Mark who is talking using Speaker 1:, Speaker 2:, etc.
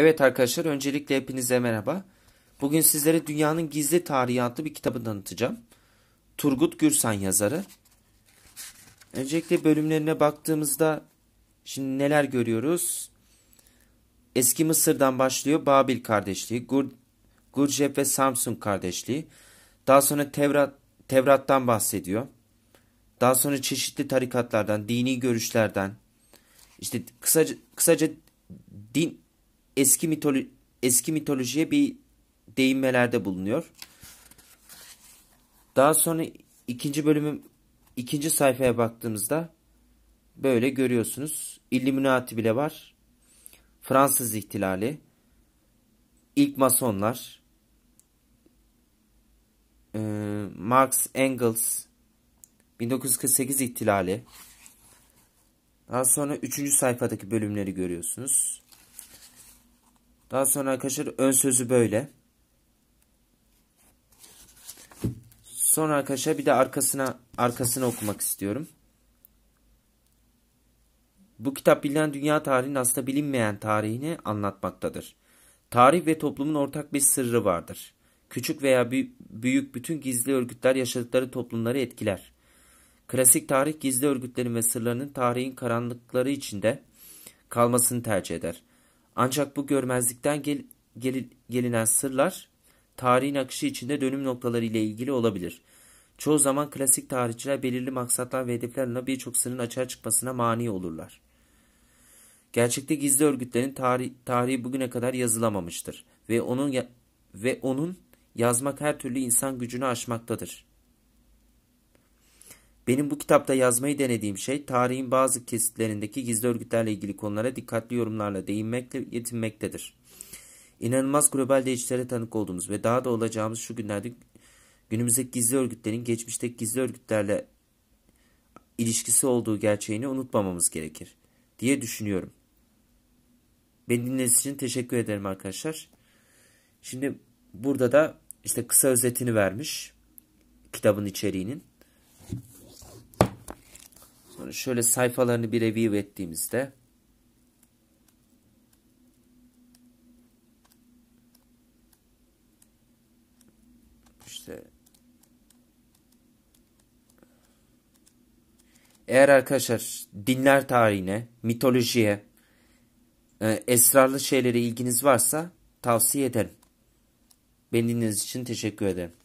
Speaker 1: Evet arkadaşlar öncelikle hepinize merhaba. Bugün sizlere Dünyanın Gizli Tarihi adlı bir kitabı tanıtacağım. Turgut Gürsan yazarı. Öncelikle bölümlerine baktığımızda şimdi neler görüyoruz? Eski Mısır'dan başlıyor Babil kardeşliği, Gur Gurcep ve Samsun kardeşliği. Daha sonra Tevrat, Tevrat'tan bahsediyor. Daha sonra çeşitli tarikatlardan, dini görüşlerden. işte kısaca, kısaca din eski mitolo eski mitolojiye bir değinmelerde bulunuyor. Daha sonra ikinci bölümün ikinci sayfaya baktığımızda böyle görüyorsunuz. Illuminati bile var. Fransız ihtilali, İlk masonlar, ee, Marx Engels, 1948 ihtilali. Daha sonra üçüncü sayfadaki bölümleri görüyorsunuz. Daha sonra arkadaşlar ön sözü böyle. Sonra arkadaşlar bir de arkasına arkasını okumak istiyorum. Bu kitap bilinen dünya tarihinin aslında bilinmeyen tarihini anlatmaktadır. Tarih ve toplumun ortak bir sırrı vardır. Küçük veya büyük bütün gizli örgütler yaşadıkları toplumları etkiler. Klasik tarih gizli örgütlerin ve sırlarının tarihin karanlıkları içinde kalmasını tercih eder. Ancak bu görmezlikten gel, gel, gelinen sırlar tarihin akışı içinde dönüm noktaları ile ilgili olabilir. Çoğu zaman klasik tarihçiler belirli maksatlar ve hedeflerle birçok sırrın açığa çıkmasına mani olurlar. Gerçekte gizli örgütlerin tarih, tarihi bugüne kadar yazılamamıştır ve onun ve onun yazmak her türlü insan gücünü aşmaktadır. Benim bu kitapta yazmayı denediğim şey tarihin bazı kesitlerindeki gizli örgütlerle ilgili konulara dikkatli yorumlarla değinmekle yetinmektedir. İnanılmaz global değişikliklere tanık olduğumuz ve daha da olacağımız şu günlerde günümüzdeki gizli örgütlerin geçmişteki gizli örgütlerle ilişkisi olduğu gerçeğini unutmamamız gerekir diye düşünüyorum. Beni dinlediğiniz için teşekkür ederim arkadaşlar. Şimdi burada da işte kısa özetini vermiş kitabın içeriğinin. Hani şöyle sayfalarını bir review ettiğimizde işte eğer arkadaşlar dinler tarihine, mitolojiye, e, esrarlı şeylere ilginiz varsa tavsiye ederim. Beni dinlediğiniz için teşekkür ederim.